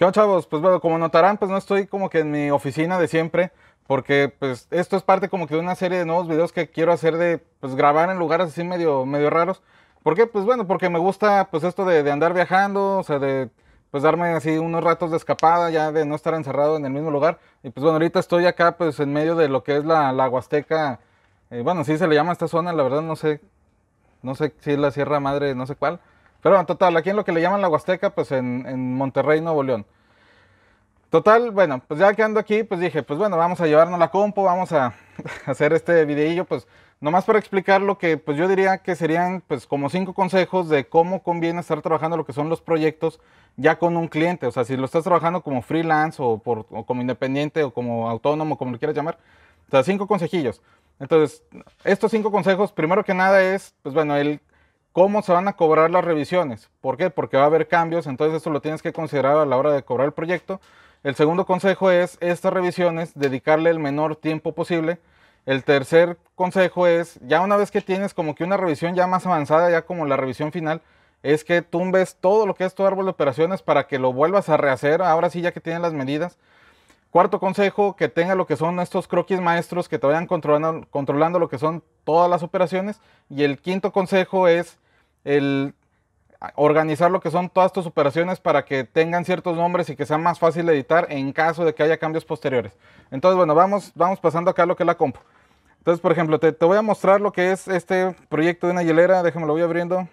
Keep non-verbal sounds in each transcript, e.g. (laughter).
¿Qué onda, chavos? Pues bueno, como notarán, pues no estoy como que en mi oficina de siempre, porque pues esto es parte como que de una serie de nuevos videos que quiero hacer de pues grabar en lugares así medio, medio raros. ¿Por qué? Pues bueno, porque me gusta pues esto de, andar viajando, o sea, de pues darme así unos ratos de escapada, ya de no estar encerrado en el mismo lugar. Y pues bueno, ahorita estoy acá pues en medio de lo que es la, la Huasteca, eh, bueno, sí se le llama esta zona, la verdad no sé, no sé si es la Sierra Madre, no sé cuál. Pero en total, aquí en lo que le llaman la Huasteca, pues en, en Monterrey, Nuevo León. Total, bueno, pues ya quedando aquí, pues dije, pues bueno, vamos a llevarnos la compo, vamos a (laughs) hacer este videillo, pues nomás para explicar lo que, pues yo diría que serían, pues como cinco consejos de cómo conviene estar trabajando lo que son los proyectos ya con un cliente. O sea, si lo estás trabajando como freelance o, o como independiente o como autónomo, como lo quieras llamar. O sea, cinco consejillos. Entonces, estos cinco consejos, primero que nada es, pues bueno, el ¿Cómo se van a cobrar las revisiones? ¿Por qué? Porque va a haber cambios, entonces esto lo tienes que considerar a la hora de cobrar el proyecto. El segundo consejo es estas revisiones, dedicarle el menor tiempo posible. El tercer consejo es, ya una vez que tienes como que una revisión ya más avanzada, ya como la revisión final, es que tumbes todo lo que es tu árbol de operaciones para que lo vuelvas a rehacer, ahora sí ya que tienes las medidas. Cuarto consejo, que tenga lo que son estos croquis maestros que te vayan controlando, controlando lo que son todas las operaciones. Y el quinto consejo es el organizar lo que son todas tus operaciones para que tengan ciertos nombres y que sea más fácil de editar en caso de que haya cambios posteriores. Entonces, bueno, vamos, vamos pasando acá a lo que la compu. Entonces, por ejemplo, te, te, voy a mostrar lo que es este proyecto de una hielera. Déjame lo voy abriendo.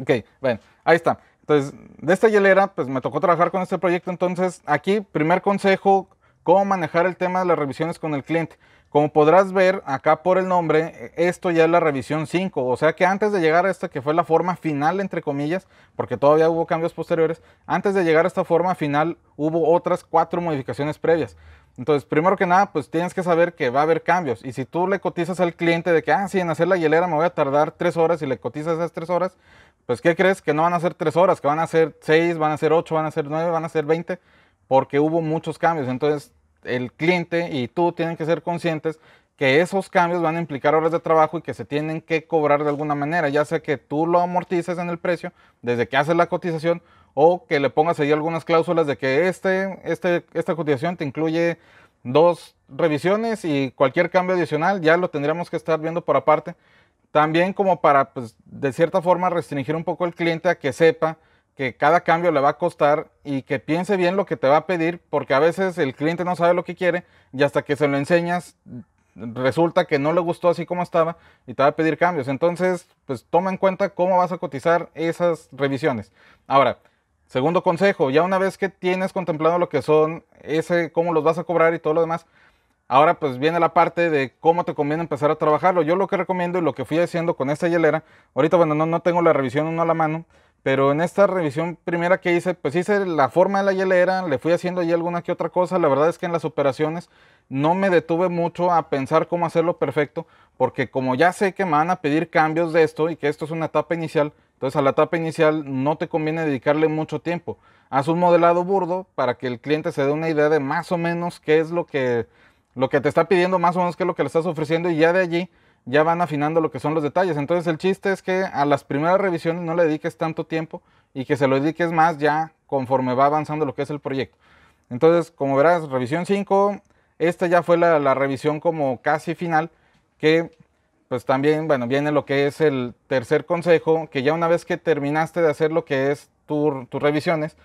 Ok, bueno, ahí está. Entonces, de esta hielera, pues me tocó trabajar con este proyecto. Entonces, aquí, primer consejo, cómo manejar el tema de las revisiones con el cliente. Como podrás ver acá por el nombre, esto ya es la revisión 5, o sea que antes de llegar a esta que fue la forma final, entre comillas, porque todavía hubo cambios posteriores, antes de llegar a esta forma final hubo otras cuatro modificaciones previas. Entonces, primero que nada, pues tienes que saber que va a haber cambios. Y si tú le cotizas al cliente de que, ah, sí, en hacer la hielera me voy a tardar tres horas y le cotizas esas tres horas, pues ¿qué crees? Que no van a ser tres horas, que van a ser seis, van a ser ocho, van a ser nueve, van a ser veinte, porque hubo muchos cambios. Entonces, el cliente y tú tienen que ser conscientes que esos cambios van a implicar horas de trabajo y que se tienen que cobrar de alguna manera, ya sea que tú lo amortices en el precio desde que haces la cotización o que le pongas ahí algunas cláusulas de que este, este, esta cotización te incluye dos revisiones y cualquier cambio adicional ya lo tendríamos que estar viendo por aparte. También como para, pues, de cierta forma, restringir un poco al cliente a que sepa que cada cambio le va a costar y que piense bien lo que te va a pedir, porque a veces el cliente no sabe lo que quiere y hasta que se lo enseñas resulta que no le gustó así como estaba y te va a pedir cambios. Entonces, pues toma en cuenta cómo vas a cotizar esas revisiones. Ahora, segundo consejo, ya una vez que tienes contemplado lo que son ese cómo los vas a cobrar y todo lo demás, Ahora pues viene la parte de cómo te conviene empezar a trabajarlo. Yo lo que recomiendo y lo que fui haciendo con esta hielera, ahorita bueno, no, no tengo la revisión uno a la mano, pero en esta revisión primera que hice, pues hice la forma de la hielera, le fui haciendo ahí alguna que otra cosa. La verdad es que en las operaciones no me detuve mucho a pensar cómo hacerlo perfecto, porque como ya sé que me van a pedir cambios de esto y que esto es una etapa inicial, entonces a la etapa inicial no te conviene dedicarle mucho tiempo. Haz un modelado burdo para que el cliente se dé una idea de más o menos qué es lo que, lo que te está pidiendo, más o menos qué es lo que le estás ofreciendo y ya de allí ya van afinando lo que son los detalles. Entonces el chiste es que a las primeras revisiones no le dediques tanto tiempo y que se lo dediques más ya conforme va avanzando lo que es el proyecto. Entonces, como verás, revisión 5, esta ya fue la, revisión como casi final, que pues también, bueno, viene lo que es el tercer consejo, que ya una vez que terminaste de hacer lo que es tus revisiones,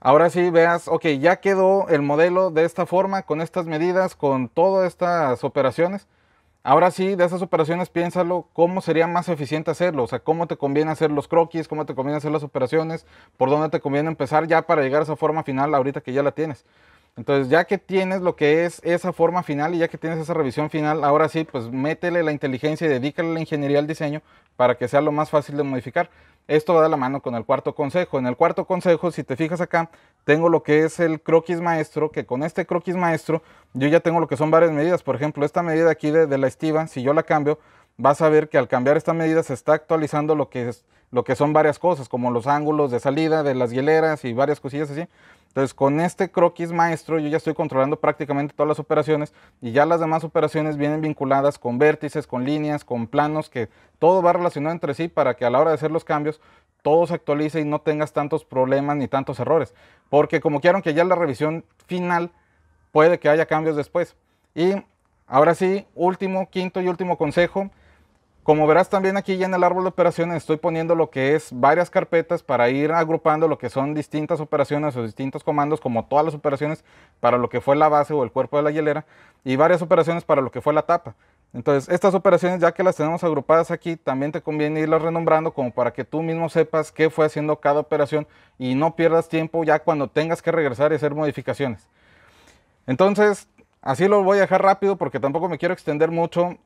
ahora sí veas, ok, ya quedó el modelo de esta forma, con estas medidas, con todas estas operaciones. Ahora sí, de esas operaciones piénsalo, ¿cómo sería más eficiente hacerlo? O sea, ¿cómo te conviene hacer los croquis? ¿Cómo te conviene hacer las operaciones? ¿Por dónde te conviene empezar ya para llegar a esa forma final ahorita que ya la tienes? Entonces, ya que tienes lo que es esa forma final y ya que tienes esa revisión final, ahora sí, pues métele la inteligencia y dedícale la ingeniería al diseño para que sea lo más fácil de modificar. Esto va de la mano con el cuarto consejo. En el cuarto consejo, si te fijas acá, tengo lo que es el croquis maestro, que con este croquis maestro yo ya tengo lo que son varias medidas. Por ejemplo, esta medida aquí de, de la estiva, si yo la cambio, vas a ver que al cambiar esta medida se está actualizando lo que, es, lo que son varias cosas, como los ángulos de salida de las hieleras y varias cosillas así. Entonces, con este croquis maestro, yo ya estoy controlando prácticamente todas las operaciones y ya las demás operaciones vienen vinculadas con vértices, con líneas, con planos, que todo va relacionado entre sí para que a la hora de hacer los cambios todo se actualice y no tengas tantos problemas ni tantos errores. Porque como quieran que ya la revisión final puede que haya cambios después. Y ahora sí, último, quinto y último consejo como verás también aquí ya en el árbol de operaciones estoy poniendo lo que es varias carpetas para ir agrupando lo que son distintas operaciones o distintos comandos como todas las operaciones para lo que fue la base o el cuerpo de la hielera y varias operaciones para lo que fue la tapa. Entonces estas operaciones ya que las tenemos agrupadas aquí también te conviene irlas renombrando como para que tú mismo sepas qué fue haciendo cada operación y no pierdas tiempo ya cuando tengas que regresar y hacer modificaciones. Entonces así lo voy a dejar rápido porque tampoco me quiero extender mucho.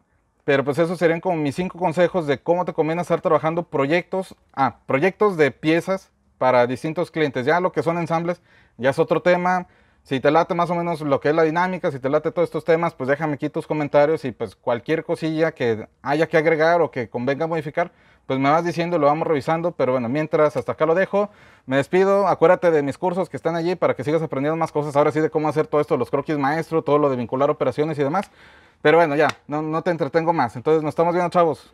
Pero pues esos serían como mis cinco consejos de cómo te conviene estar trabajando proyectos, ah, proyectos de piezas para distintos clientes. Ya lo que son ensambles, ya es otro tema. Si te late más o menos lo que es la dinámica, si te late todos estos temas, pues déjame aquí tus comentarios y pues cualquier cosilla que haya que agregar o que convenga modificar, pues me vas diciendo, lo vamos revisando. Pero bueno, mientras hasta acá lo dejo, me despido. Acuérdate de mis cursos que están allí para que sigas aprendiendo más cosas ahora sí de cómo hacer todo esto, los croquis maestro, todo lo de vincular operaciones y demás. Pero bueno, ya, no, no te entretengo más. Entonces nos estamos viendo, chavos.